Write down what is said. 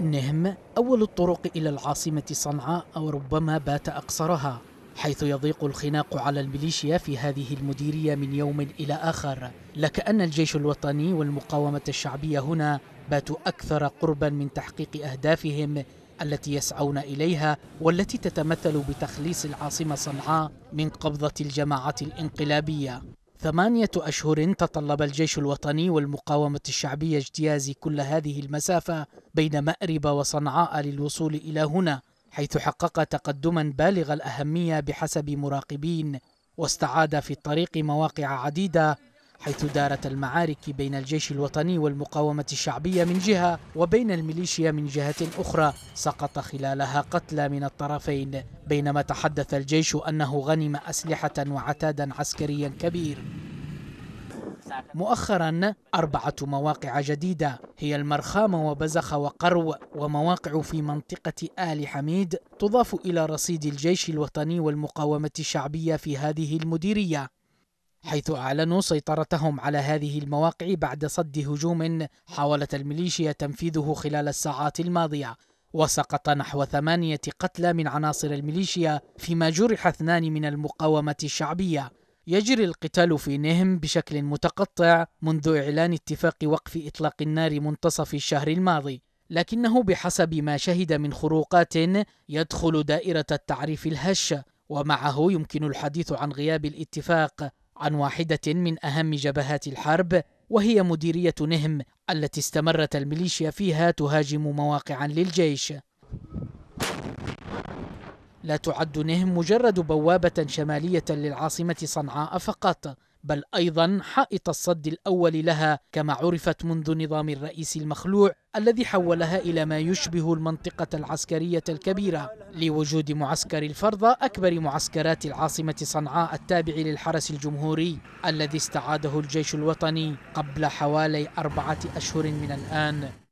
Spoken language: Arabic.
نهم أول الطرق إلى العاصمة صنعاء أو ربما بات أقصرها حيث يضيق الخناق على الميليشيا في هذه المديرية من يوم إلى آخر لكأن الجيش الوطني والمقاومة الشعبية هنا باتوا أكثر قربا من تحقيق أهدافهم التي يسعون إليها والتي تتمثل بتخليص العاصمة صنعاء من قبضة الجماعة الانقلابية ثمانية أشهر تطلب الجيش الوطني والمقاومة الشعبية اجتياز كل هذه المسافة بين مأرب وصنعاء للوصول إلى هنا حيث حقق تقدما بالغ الأهمية بحسب مراقبين واستعاد في الطريق مواقع عديدة حيث دارت المعارك بين الجيش الوطني والمقاومة الشعبية من جهة وبين الميليشيا من جهة أخرى سقط خلالها قتلى من الطرفين بينما تحدث الجيش أنه غنم أسلحة وعتادا عسكريا كبير مؤخرا أربعة مواقع جديدة هي المرخام وبزخ وقرو ومواقع في منطقة آل حميد تضاف إلى رصيد الجيش الوطني والمقاومة الشعبية في هذه المديرية حيث أعلنوا سيطرتهم على هذه المواقع بعد صد هجوم حاولت الميليشيا تنفيذه خلال الساعات الماضية وسقط نحو ثمانية قتلى من عناصر الميليشيا فيما جرح اثنان من المقاومة الشعبية يجري القتال في نهم بشكل متقطع منذ إعلان اتفاق وقف إطلاق النار منتصف الشهر الماضي لكنه بحسب ما شهد من خروقات يدخل دائرة التعريف الهش ومعه يمكن الحديث عن غياب الاتفاق عن واحدة من أهم جبهات الحرب وهي مديرية نهم التي استمرت الميليشيا فيها تهاجم مواقعا للجيش لا تعد نهم مجرد بوابة شمالية للعاصمة صنعاء فقط بل أيضا حائط الصد الأول لها كما عرفت منذ نظام الرئيس المخلوع الذي حولها إلى ما يشبه المنطقة العسكرية الكبيرة لوجود معسكر الفرضة أكبر معسكرات العاصمة صنعاء التابع للحرس الجمهوري الذي استعاده الجيش الوطني قبل حوالي أربعة أشهر من الآن